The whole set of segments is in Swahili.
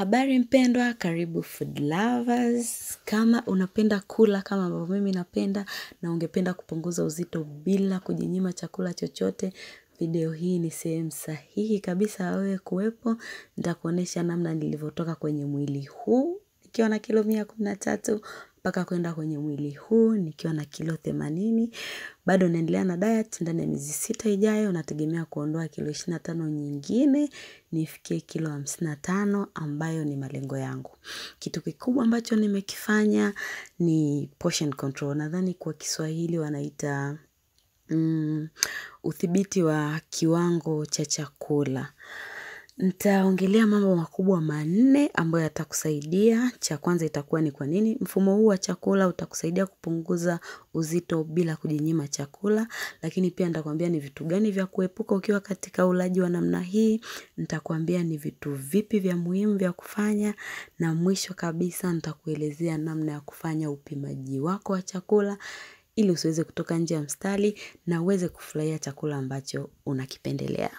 Habari mpendwa, karibu Food Lovers. Kama unapenda kula kama ambavyo mimi napenda na ungependa kupunguza uzito bila kujinyima chakula chochote, video hii ni sehemu sahihi kabisa wewe kuwepo. Nitakuonesha namna nilivyotoka kwenye mwili huu nikiwa na kilo mia kumi na tatu mpaka kwenda kwenye mwili huu nikiwa na kilo themanini. Bado naendelea na diet, ndani ya miezi sita ijayo nategemea kuondoa kilo ishirini na tano nyingine nifikie kilo hamsini na tano ambayo ni malengo yangu. Kitu kikubwa ambacho nimekifanya ni portion control. Nadhani kwa Kiswahili wanaita mm, uthibiti wa kiwango cha chakula. Nitaongelea mambo makubwa manne ambayo yatakusaidia. Cha kwanza itakuwa ni kwa nini mfumo huu wa chakula utakusaidia kupunguza uzito bila kujinyima chakula, lakini pia nitakwambia ni vitu gani vya kuepuka ukiwa katika ulaji wa namna hii, nitakwambia ni vitu vipi vya muhimu vya kufanya, na mwisho kabisa nitakuelezea namna ya kufanya upimaji wako wa chakula ili usiweze kutoka nje ya mstari na uweze kufurahia chakula ambacho unakipendelea.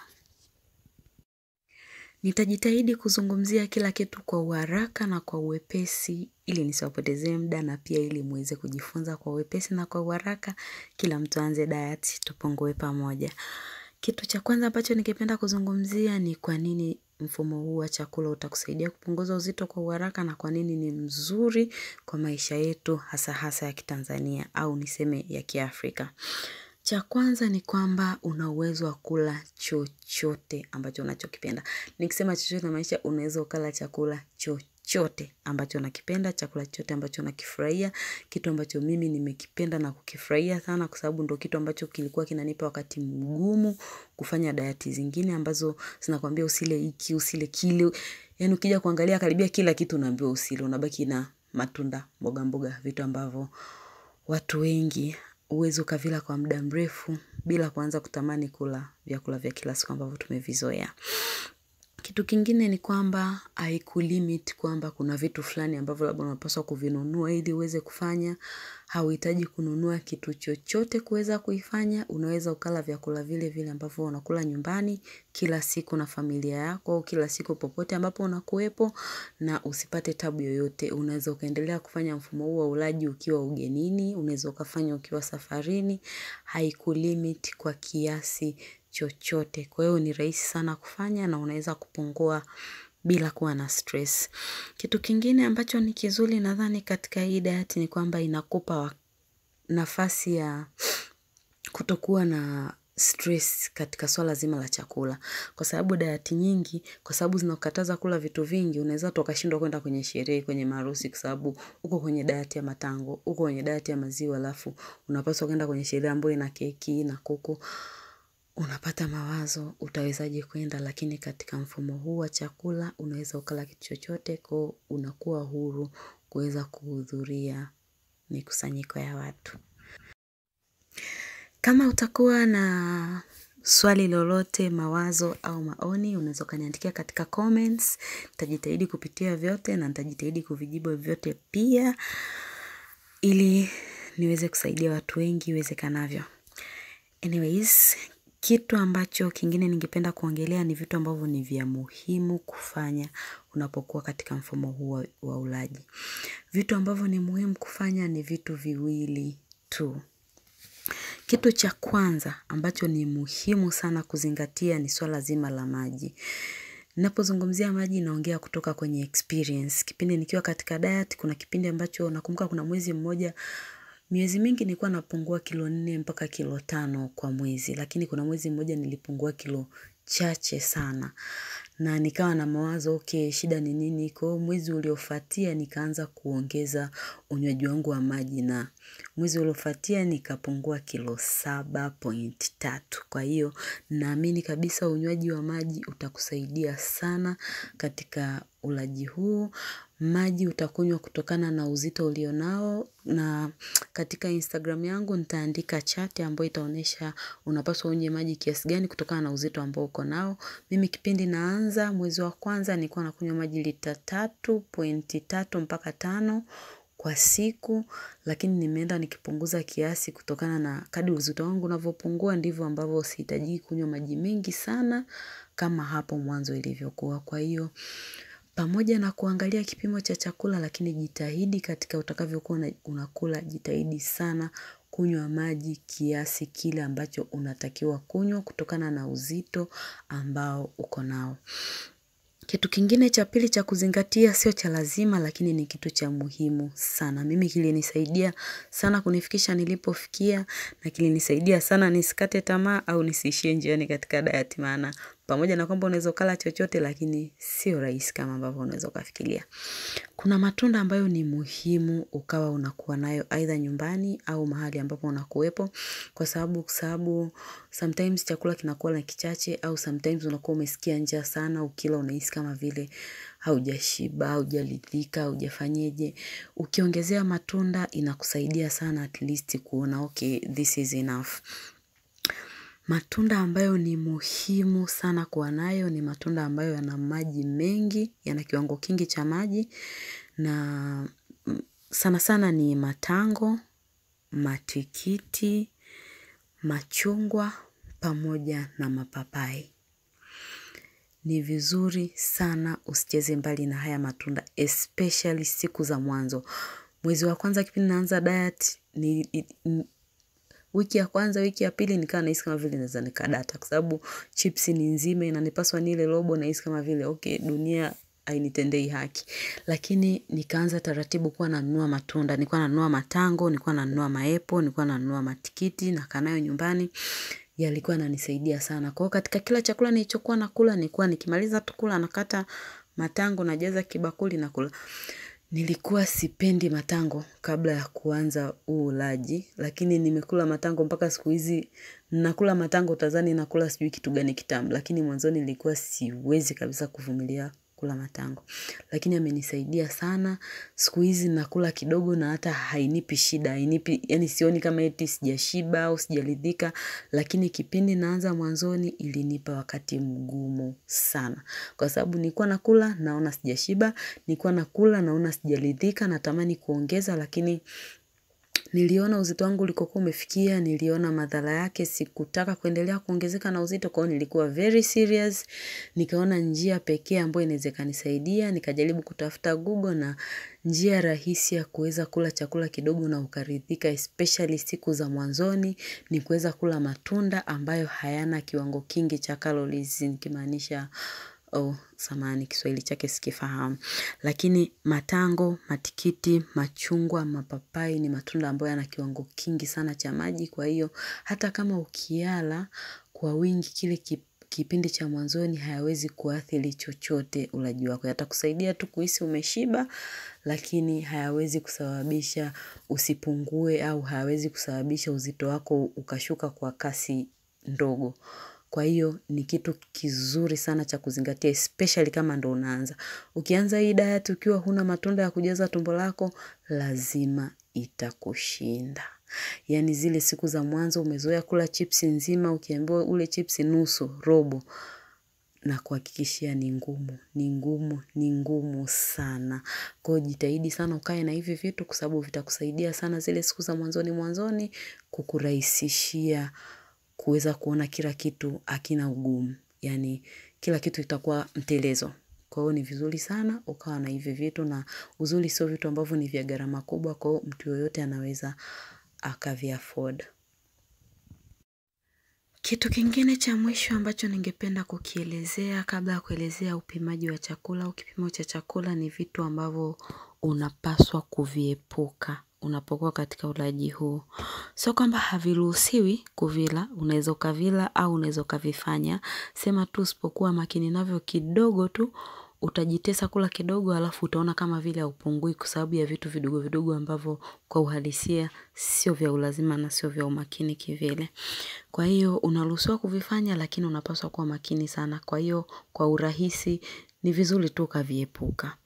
Nitajitahidi kuzungumzia kila kitu kwa uharaka na kwa uwepesi ili nisiwapotezee muda na pia ili muweze kujifunza kwa uwepesi na kwa uharaka kila mtu aanze diet tupungue pamoja. Kitu cha kwanza ambacho ningependa kuzungumzia ni kwa nini mfumo huu wa chakula utakusaidia kupunguza uzito kwa uharaka na kwa nini ni mzuri kwa maisha yetu hasa hasa ya kitanzania au niseme ya kiafrika. Cha kwanza ni kwamba una uwezo wa kula chochote ambacho unachokipenda. Nikisema chochote namaanisha unaweza ukala chakula chochote ambacho unakipenda, chakula chochote ambacho unakifurahia, kitu ambacho mimi nimekipenda na kukifurahia sana kwa sababu ndo kitu ambacho kilikuwa kinanipa wakati mgumu kufanya dayati zingine ambazo zinakwambia usile hiki, usile kile. Yaani ukija kuangalia karibia kila kitu unaambiwa usile, unabaki na matunda, mboga mboga, vitu ambavyo watu wengi huwezi ukavila kwa muda mrefu bila kuanza kutamani kula vyakula vya kila siku ambavyo tumevizoea. Kitu kingine ni kwamba haikulimit kwamba kuna vitu fulani ambavyo labda unapaswa kuvinunua ili uweze kufanya. Hauhitaji kununua kitu chochote kuweza kuifanya. Unaweza ukala vyakula vile vile ambavyo unakula nyumbani kila siku na familia yako, au kila siku popote ambapo unakuwepo na usipate tabu yoyote. Unaweza ukaendelea kufanya mfumo huu wa ulaji ukiwa ugenini, unaweza ukafanya ukiwa safarini, haikulimit kwa kiasi chochote. Kwa hiyo ni rahisi sana kufanya na unaweza kupungua bila kuwa na stress. Kitu kingine ambacho ni kizuri nadhani katika hii diet ni kwamba inakupa nafasi ya kutokuwa na stress katika swala zima la chakula, kwa sababu diet nyingi, kwa sababu zinakataza kula vitu vingi, unaweza tukashindwa kwenda kwenye sherehe, kwenye maharusi, kwa sababu uko kwenye diet ya matango, uko kwenye diet ya maziwa, alafu unapaswa kwenda kwenye sherehe ambayo ina keki na kuku. Unapata mawazo utawezaje kwenda, lakini katika mfumo huu wa chakula unaweza ukala kitu chochote ko unakuwa huru kuweza kuhudhuria mikusanyiko ya watu. Kama utakuwa na swali lolote, mawazo au maoni, unaweza ukaniandikia katika comments. Nitajitahidi kupitia vyote na nitajitahidi kuvijibu vyote pia ili niweze kusaidia watu wengi iwezekanavyo. Anyways, kitu ambacho kingine ningependa kuongelea ni vitu ambavyo ni vya muhimu kufanya unapokuwa katika mfumo huu wa ulaji. Vitu ambavyo ni muhimu kufanya ni vitu viwili tu. Kitu cha kwanza ambacho ni muhimu sana kuzingatia ni swala zima la maji. Napozungumzia maji naongea kutoka kwenye experience. Kipindi nikiwa katika diet, kuna kipindi ambacho nakumbuka kuna mwezi mmoja Miezi mingi nilikuwa napungua kilo nne mpaka kilo tano kwa mwezi, lakini kuna mwezi mmoja nilipungua kilo chache sana. Na nikawa na mawazo, okay, shida ni nini kwa mwezi uliofuatia nikaanza kuongeza unywaji wangu wa maji na mwezi uliofuatia nikapungua kilo saba point tatu. Kwa hiyo naamini kabisa unywaji wa maji utakusaidia sana katika ulaji huu maji utakunywa kutokana na uzito ulionao na katika Instagram yangu nitaandika chati ambayo itaonyesha unapaswa unywe maji kiasi gani kutokana na uzito ambao uko nao. Mimi kipindi naanza mwezi wa kwanza nilikuwa nakunywa maji lita tatu, pointi tatu mpaka tano kwa siku lakini nimeenda nikipunguza kiasi kutokana na kadri uzito wangu unavyopungua ndivyo ambavyo sihitaji kunywa maji mengi sana kama hapo mwanzo ilivyokuwa kwa hiyo. Pamoja na kuangalia kipimo cha chakula lakini jitahidi katika utakavyokuwa unakula jitahidi sana kunywa maji kiasi kile ambacho unatakiwa kunywa kutokana na uzito ambao uko nao. Kitu kingine cha pili cha kuzingatia sio cha lazima lakini ni kitu cha muhimu sana. Mimi kilinisaidia sana kunifikisha nilipofikia na kilinisaidia sana nisikate tamaa au nisiishie njiani katika dayati maana pamoja na kwamba unaweza ukala chochote, lakini sio rahisi kama ambavyo unaweza ukafikiria. Kuna matunda ambayo ni muhimu ukawa unakuwa nayo aidha nyumbani au mahali ambapo unakuwepo, kwa sababu sababu sometimes chakula kinakuwa na kichache, au sometimes unakuwa umesikia njaa sana, ukila unahisi kama vile haujashiba, haujalidhika, haujafanyeje. Ukiongezea matunda inakusaidia sana at least kuona okay, this is enough. Matunda ambayo ni muhimu sana kuwa nayo ni matunda ambayo yana maji mengi, yana kiwango kingi cha maji, na sana sana ni matango, matikiti, machungwa, pamoja na mapapai. Ni vizuri sana usicheze mbali na haya matunda, especially siku za mwanzo. Mwezi wa kwanza kipindi naanza diet wiki ya kwanza, wiki ya pili nikawa nahisi kama vile naweza nikadata, kwa sababu chips ni nzima inanipaswa nile robo, nahisi kama vile okay, dunia ainitendei haki. Lakini nikaanza taratibu kuwa nanunua matunda, nilikuwa nanunua matango, nilikuwa nanunua maepo, nilikuwa nanunua matikiti na kanayo nyumbani yalikuwa yananisaidia sana. Kwa katika kila chakula nilichokuwa nakula, nilikuwa nikimaliza tu kula nakata matango najaza kibakuli nakula. Nilikuwa sipendi matango kabla ya kuanza huu ulaji, lakini nimekula matango mpaka siku hizi, nakula matango tazani nakula sijui kitu gani kitamu, lakini mwanzoni nilikuwa siwezi kabisa kuvumilia kula matango. Lakini amenisaidia sana, siku hizi nakula kidogo na hata hainipi shida, hainipi, yani sioni kama eti sijashiba au sijaridhika, lakini kipindi naanza mwanzoni ilinipa wakati mgumu sana. Kwa sababu nilikuwa nakula naona sijashiba, nilikuwa nakula naona sijaridhika natamani kuongeza lakini Niliona uzito wangu ulikokuwa umefikia, niliona madhara yake, sikutaka kuendelea kuongezeka na uzito kwa hiyo nilikuwa very serious. Nikaona njia pekee ambayo inaweza kanisaidia nikajaribu kutafuta Google na njia rahisi ya kuweza kula chakula kidogo na ukaridhika especially siku za mwanzoni ni kuweza kula matunda ambayo hayana kiwango kingi cha calories nikimaanisha oh, samani Kiswahili chake sikifahamu, lakini matango, matikiti, machungwa, mapapai ni matunda ambayo yana kiwango kingi sana cha maji. Kwa hiyo hata kama ukiala kwa wingi kile kip, kipindi cha mwanzoni hayawezi kuathiri chochote ulaji wako, yatakusaidia tu kuhisi umeshiba, lakini hayawezi kusababisha usipungue au hayawezi kusababisha uzito wako ukashuka kwa kasi ndogo. Kwa hiyo ni kitu kizuri sana cha kuzingatia especially kama ndo unaanza. Ukianza hii diet ukiwa huna matunda ya kujaza tumbo lako, lazima itakushinda. Yaani zile siku za mwanzo umezoea kula chipsi nzima, ukiambiwa ule chipsi nusu, robo. Nakuhakikishia ni ngumu, ni ngumu, ni ngumu sana. Kwa hiyo jitahidi sana ukae na hivi vitu kwa sababu vitakusaidia sana zile siku za mwanzoni mwanzoni kukurahisishia kuweza kuona kila kitu akina ugumu, yani kila kitu itakuwa mtelezo. Kwa hiyo ni vizuri sana ukawa na hivi vitu, na uzuri sio vitu ambavyo ni vya gharama kubwa, kwa hiyo mtu yoyote anaweza akavi Kitu kingine cha mwisho ambacho ningependa kukielezea kabla ya kuelezea upimaji wa chakula au kipimo cha chakula ni vitu ambavyo unapaswa kuviepuka unapokuwa katika ulaji huo. Sio kwamba haviruhusiwi kuvila, unaweza ukavila au unaweza ukavifanya, sema tu usipokuwa makini navyo kidogo tu utajitesa kula kidogo, alafu utaona kama vile haupungui kwa sababu ya vitu vidogo vidogo ambavyo kwa uhalisia sio vya ulazima na sio vya umakini kivile. Kwa hiyo unaruhusiwa kuvifanya, lakini unapaswa kuwa makini sana. Kwa hiyo kwa urahisi ni vizuri tu ukaviepuka.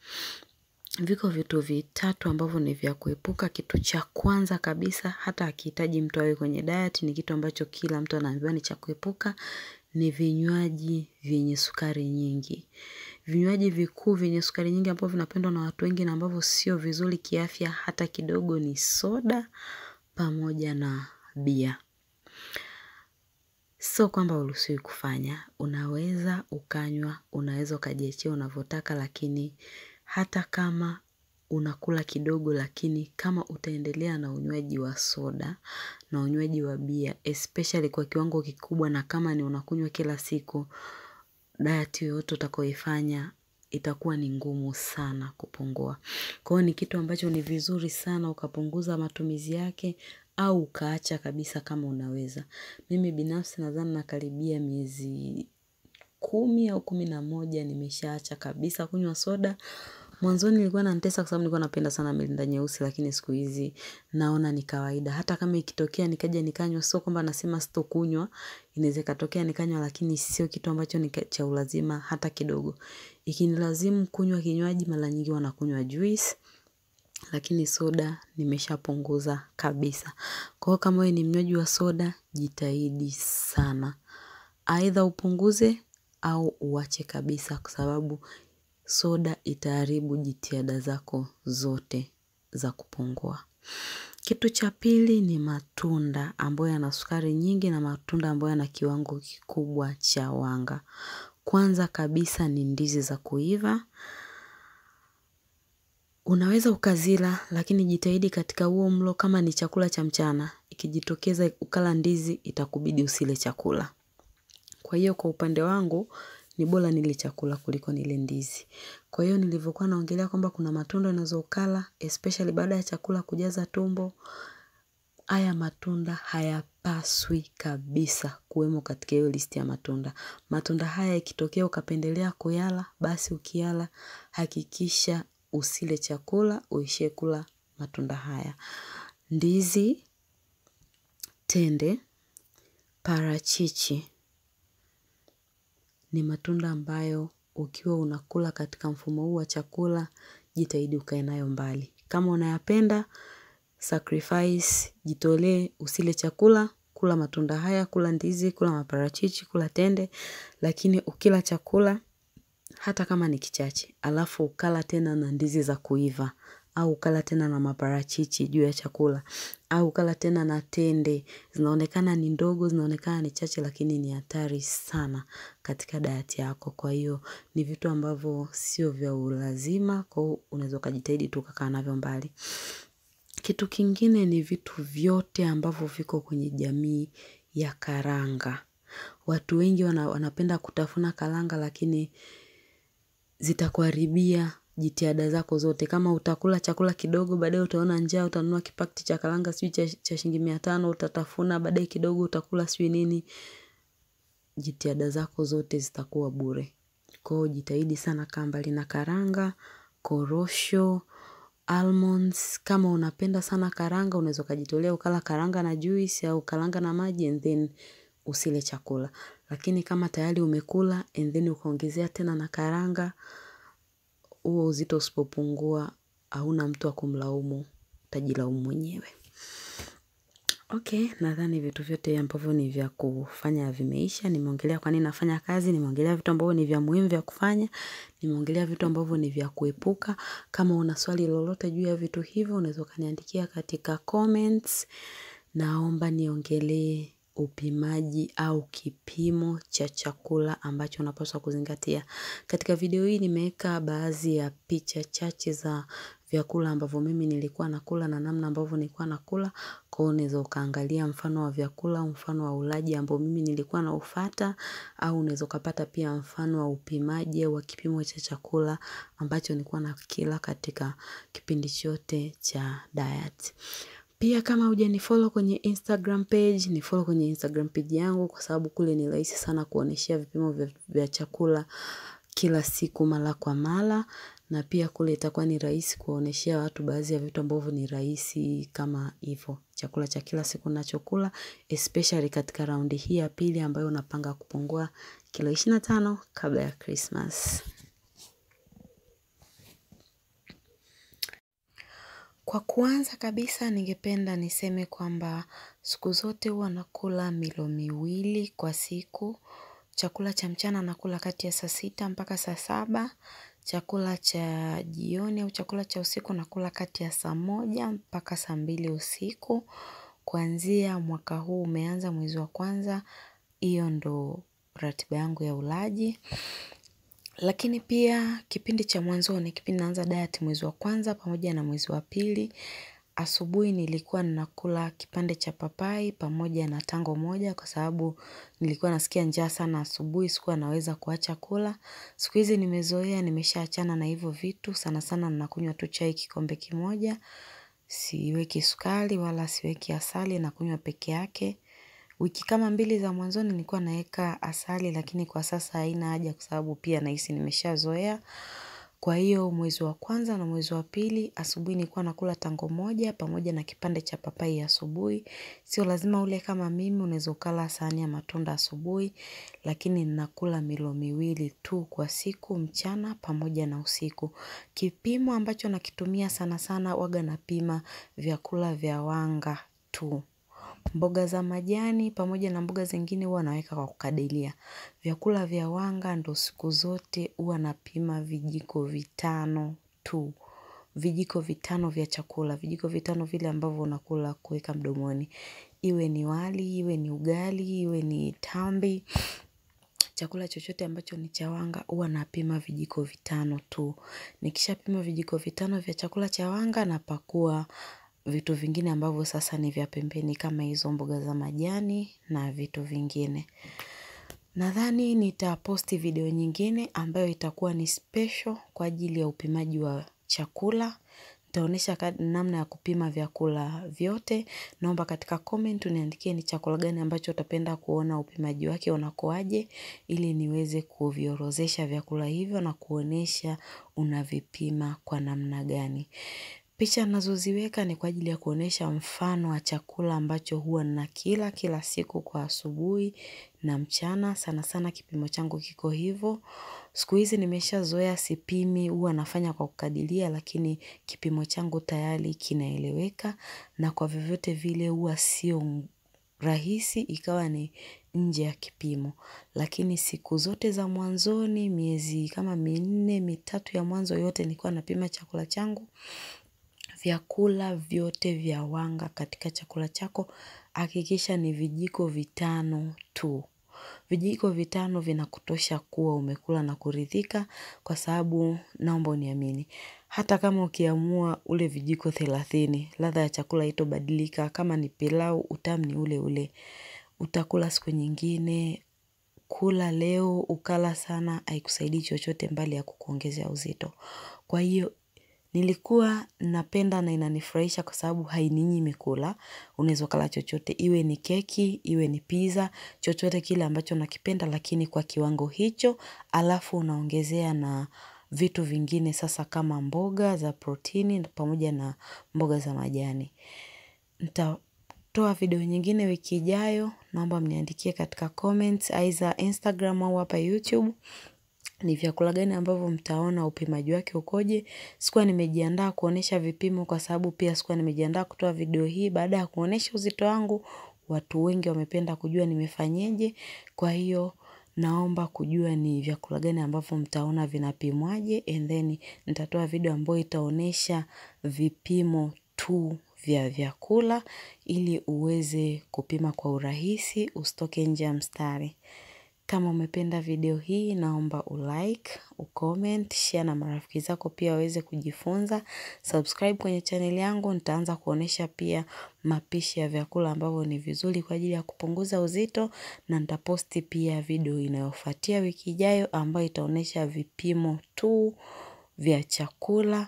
Viko vitu vitatu ambavyo ni vya kuepuka. Kitu cha kwanza kabisa, hata akihitaji mtu awe kwenye diet, ni kitu ambacho kila mtu anaambiwa ni cha kuepuka, ni vinywaji vyenye sukari nyingi. Vinywaji vikuu vyenye sukari nyingi ambavyo vinapendwa na watu wengi na ambavyo sio vizuri kiafya hata kidogo ni soda pamoja na bia. Sio kwamba uruhusiwi kufanya, unaweza ukanywa, unaweza ukajiachia unavyotaka, lakini hata kama unakula kidogo, lakini kama utaendelea na unywaji wa soda na unywaji wa bia especially kwa kiwango kikubwa, na kama ni unakunywa kila siku, dayati yoyote utakoifanya itakuwa ni ngumu sana kupungua. Kwa ni kitu ambacho ni vizuri sana ukapunguza matumizi yake au ukaacha kabisa kama unaweza. Mimi binafsi nadhani nakaribia miezi kumi au kumi na moja nimeshaacha kabisa kunywa soda Mwanzoni nilikuwa inanitesa kwa sababu nilikuwa napenda sana Mirinda nyeusi lakini siku hizi naona ni kawaida. Hata kama ikitokea nikaja nikanywa sio kwamba nasema sitokunywa, inaweza ikatokea nikanywa lakini sio kitu ambacho ni cha ulazima hata kidogo. Ikinilazimu kunywa kinywaji mara nyingi wanakunywa nakunywa juice lakini soda nimeshapunguza kabisa. Kwa hiyo kama we ni mnywaji wa soda, jitahidi sana. Aidha upunguze au uache kabisa kwa sababu soda itaharibu jitihada zako zote za kupungua. Kitu cha pili ni matunda ambayo yana sukari nyingi na matunda ambayo yana kiwango kikubwa cha wanga. Kwanza kabisa ni ndizi za kuiva. Unaweza ukazila lakini jitahidi katika huo mlo kama ni chakula cha mchana. Ikijitokeza ukala ndizi itakubidi usile chakula. Kwa hiyo kwa upande wangu ni bora nile chakula kuliko nile ndizi. Kwa hiyo nilivyokuwa naongelea kwamba kuna matunda unazokala, especially baada ya chakula kujaza tumbo, haya matunda hayapaswi kabisa kuwemo katika hiyo listi ya matunda. Matunda haya ikitokea ukapendelea kuyala, basi ukiyala, hakikisha usile chakula, uishie kula matunda haya. Ndizi, tende, parachichi, ni matunda ambayo ukiwa unakula katika mfumo huu wa chakula, jitahidi ukae nayo mbali. Kama unayapenda, sacrifice, jitolee, usile chakula, kula matunda haya, kula ndizi, kula maparachichi, kula tende, lakini ukila chakula hata kama ni kichache, alafu ukala tena na ndizi za kuiva au kala tena na maparachichi juu ya chakula au kala tena na tende. Zinaonekana ni ndogo, zinaonekana ni chache lakini ni hatari sana katika diet yako. Kwa hiyo ni vitu ambavyo sio vya ulazima kwa hiyo unaweza ukajitahidi tu ukakaa navyo mbali. Kitu kingine ni vitu vyote ambavyo viko kwenye jamii ya karanga. Watu wengi wanapenda kutafuna karanga lakini zitakuharibia jitihada zako zote. Kama utakula chakula kidogo, baadaye utaona njaa, utanunua kipakti cha karanga sijui cha, cha shilingi mia tano, utatafuna baadaye kidogo utakula sijui nini. Jitihada zako zote zitakuwa bure. Kwao jitahidi sana, kaa mbali na karanga, korosho, almonds. Kama unapenda sana karanga, unaweza ukajitolea ukala karanga na juisi au karanga na maji and then usile chakula. Lakini kama tayari umekula and then ukaongezea tena na karanga huo uzito usipopungua hauna mtu wa kumlaumu, utajilaumu mwenyewe. Okay, nadhani vitu vyote ambavyo ni vya kufanya vimeisha. Nimeongelea kwa nini nafanya kazi, nimeongelea vitu ambavyo ni vya muhimu vya kufanya, nimeongelea vitu ambavyo ni vya kuepuka. Kama una swali lolote juu ya vitu hivyo, unaweza ukaniandikia katika comments. Naomba niongelee upimaji au kipimo cha chakula ambacho unapaswa kuzingatia. Katika video hii nimeweka baadhi ya picha chache za vyakula ambavyo mimi nilikuwa nakula na namna ambavyo nilikuwa nakula. Kwa hiyo unaweza ukaangalia mfano wa vyakula, mfano wa ulaji ambao mimi nilikuwa naufuata au unaweza ukapata pia mfano wa upimaji wa kipimo cha chakula ambacho nilikuwa nakila katika kipindi chote cha diet. Pia kama hujanifollow kwenye Instagram page, ni follow kwenye Instagram page yangu kwa sababu kule ni rahisi sana kuoneshea vipimo vya, vya chakula kila siku mara kwa mara na pia kule itakuwa ni rahisi kuwaoneshea watu baadhi ya vitu ambavyo ni rahisi kama hivyo chakula cha kila siku nachokula especially katika raundi hii ya pili ambayo unapanga kupungua kilo ishirini na tano kabla ya Christmas. Kwa kuanza kabisa ningependa niseme kwamba siku zote huwa nakula milo miwili kwa siku. Chakula cha mchana nakula kati ya saa sita mpaka saa saba. Chakula cha jioni au chakula cha usiku nakula kati ya saa moja mpaka saa mbili usiku. Kuanzia mwaka huu umeanza mwezi wa kwanza. hiyo ndo ratiba yangu ya ulaji. Lakini pia kipindi cha mwanzoni, kipindi naanza diet mwezi wa kwanza pamoja na mwezi wa pili, asubuhi nilikuwa ninakula kipande cha papai pamoja na tango moja kwa sababu nilikuwa nasikia njaa sana asubuhi, sikuwa naweza kuacha kula. Siku hizi nimezoea, nimeshaachana na hivyo vitu, sana sana ninakunywa tu chai kikombe kimoja, siweki sukari wala siweki asali nakunywa peke yake Wiki kama mbili za mwanzoni nilikuwa naeka asali lakini kwa sasa haina haja kwa sababu pia nahisi nimeshazoea. Kwa hiyo mwezi wa kwanza na mwezi wa pili asubuhi nilikuwa nakula tango moja pamoja na kipande cha papai asubuhi. Sio lazima ule kama mimi unaeza ukala sahani ya matunda asubuhi lakini ninakula milo miwili tu kwa siku mchana pamoja na usiku. Kipimo ambacho nakitumia sana sana huwaga napima vyakula vya wanga tu. Mboga za majani pamoja na mboga zingine huwa naweka kwa kukadilia. Vyakula vya wanga ndo siku zote huwa napima vijiko vitano tu. Vijiko vitano vya chakula. Vijiko vitano vile ambavyo unakula kuweka mdomoni. Iwe ni wali, iwe ni ugali, iwe ni tambi. Chakula chochote ambacho ni cha wanga huwa napima vijiko vitano tu. Nikishapima vijiko vitano vya chakula cha wanga napakua vitu vingine ambavyo sasa ni vya pembeni kama hizo mboga za majani na vitu vingine. Nadhani nitaposti video nyingine ambayo itakuwa ni special kwa ajili ya upimaji wa chakula. Nitaonesha namna ya kupima vyakula vyote. Naomba katika comment uniandikie ni chakula gani ambacho utapenda kuona upimaji wake unakoaje ili niweze kuviorozesha vyakula hivyo na kuonesha unavipima kwa namna gani. Picha nazoziweka ni kwa ajili ya kuonesha mfano wa chakula ambacho huwa nakila kila siku kwa asubuhi na mchana sana sana kipimo changu kiko hivo. Siku hizi nimeshazoea sipimi huwa nafanya kwa kukadiria lakini kipimo changu tayari kinaeleweka na kwa vyovyote vile huwa sio rahisi ikawa ni nje ya kipimo. Lakini siku zote za mwanzoni miezi kama minne mitatu ya mwanzo yote nilikuwa napima chakula changu vyakula vyote vya wanga katika chakula chako hakikisha ni vijiko vitano tu. Vijiko vitano vinakutosha kuwa umekula na kuridhika kwa sababu naomba uniamini. Hata kama ukiamua ule vijiko thelathini, ladha ya chakula haitobadilika kama ni pilau utamu ni ule ule. Utakula siku nyingine, kula leo, ukala sana, haikusaidii chochote mbali ya kukuongezea uzito. Kwa hiyo Nilikuwa napenda na inanifurahisha kwa sababu haininyi mikula, unaweza ukala chochote. Iwe ni keki, iwe ni pizza, chochote kile ambacho nakipenda lakini kwa kiwango hicho. Alafu unaongezea na vitu vingine sasa kama mboga za protini pamoja na mboga za majani. Nitatoa video nyingine wiki ijayo naomba mniandikie katika comments aidha Instagram au hapa YouTube ni vyakula gani ambavyo mtaona upimaji wake ukoje. Sikuwa nimejiandaa kuonesha vipimo kwa sababu pia sikuwa nimejiandaa kutoa video hii baada ya kuonesha uzito wangu watu wengi wamependa kujua nimefanyeje kwa hiyo naomba kujua ni vyakula gani ambavyo mtaona vinapimwaje and then nitatoa video ambayo itaonesha vipimo tu vya vyakula ili uweze kupima kwa urahisi usitoke nje ya mstari. Kama umependa video hii naomba ulike, ucomment, share na marafiki zako pia waweze kujifunza. Subscribe kwenye channel yangu, nitaanza kuonesha pia mapishi ya vyakula ambavyo ni vizuri kwa ajili ya kupunguza uzito na nitaposti pia video inayofuatia wiki ijayo ambayo itaonesha vipimo tu vya chakula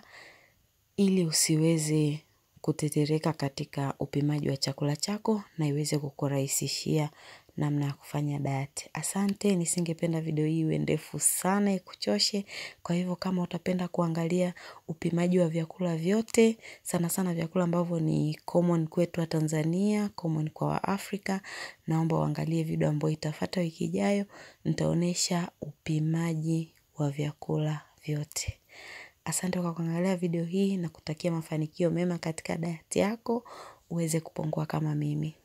ili usiweze kutetereka katika upimaji wa chakula chako na iweze kukurahisishia namna ya kufanya diet. Asante, nisingependa video hii iwe ndefu sana ikuchoshe. Kwa hivyo kama utapenda kuangalia upimaji wa vyakula vyote, sana sana vyakula ambavyo ni common kwetu wa Tanzania, common kwa Afrika, naomba uangalie video ambayo itafuata wiki ijayo, nitaonesha upimaji wa vyakula vyote. Asante kwa kuangalia video hii na kutakia mafanikio mema katika diet yako, uweze kupungua kama mimi.